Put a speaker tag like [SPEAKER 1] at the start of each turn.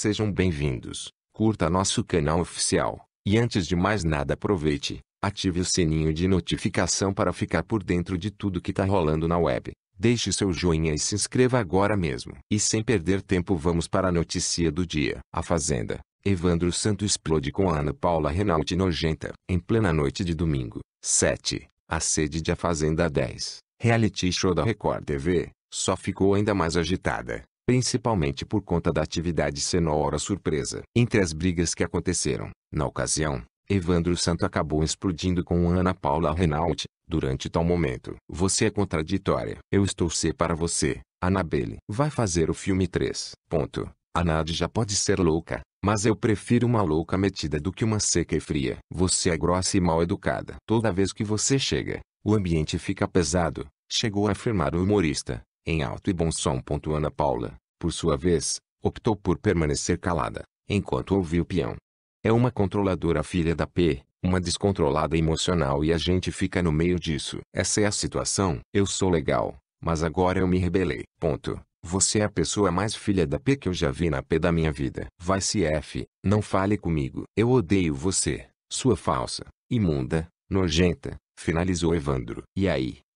[SPEAKER 1] Sejam bem-vindos, curta nosso canal oficial, e antes de mais nada aproveite, ative o sininho de notificação para ficar por dentro de tudo que tá rolando na web. Deixe seu joinha e se inscreva agora mesmo. E sem perder tempo vamos para a notícia do dia. A Fazenda. Evandro Santo explode com Ana Paula Renault nojenta. Em plena noite de domingo, 7, a sede de A Fazenda 10, reality show da Record TV, só ficou ainda mais agitada principalmente por conta da atividade cenoura surpresa. Entre as brigas que aconteceram, na ocasião, Evandro Santo acabou explodindo com Ana Paula Renault, durante tal momento. Você é contraditória. Eu estou C para você, Anabelle. Vai fazer o filme 3. Ponto. A Nad já pode ser louca, mas eu prefiro uma louca metida do que uma seca e fria. Você é grossa e mal educada. Toda vez que você chega, o ambiente fica pesado, chegou a afirmar o humorista em alto e bom som. Ana Paula, por sua vez, optou por permanecer calada, enquanto ouvia o peão. É uma controladora filha da P, uma descontrolada emocional e a gente fica no meio disso. Essa é a situação. Eu sou legal, mas agora eu me rebelei. Ponto. Você é a pessoa mais filha da P que eu já vi na P da minha vida. Vai se F, não fale comigo. Eu odeio você, sua falsa, imunda, nojenta, finalizou Evandro. E aí,